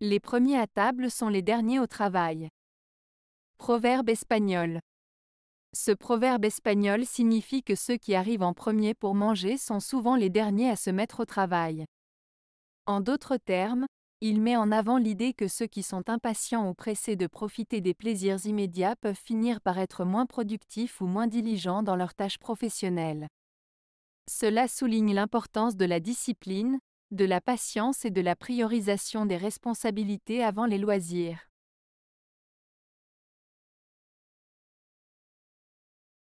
Les premiers à table sont les derniers au travail. Proverbe espagnol. Ce proverbe espagnol signifie que ceux qui arrivent en premier pour manger sont souvent les derniers à se mettre au travail. En d'autres termes, il met en avant l'idée que ceux qui sont impatients ou pressés de profiter des plaisirs immédiats peuvent finir par être moins productifs ou moins diligents dans leurs tâches professionnelles. Cela souligne l'importance de la discipline, de la patience et de la priorisation des responsabilités avant les loisirs.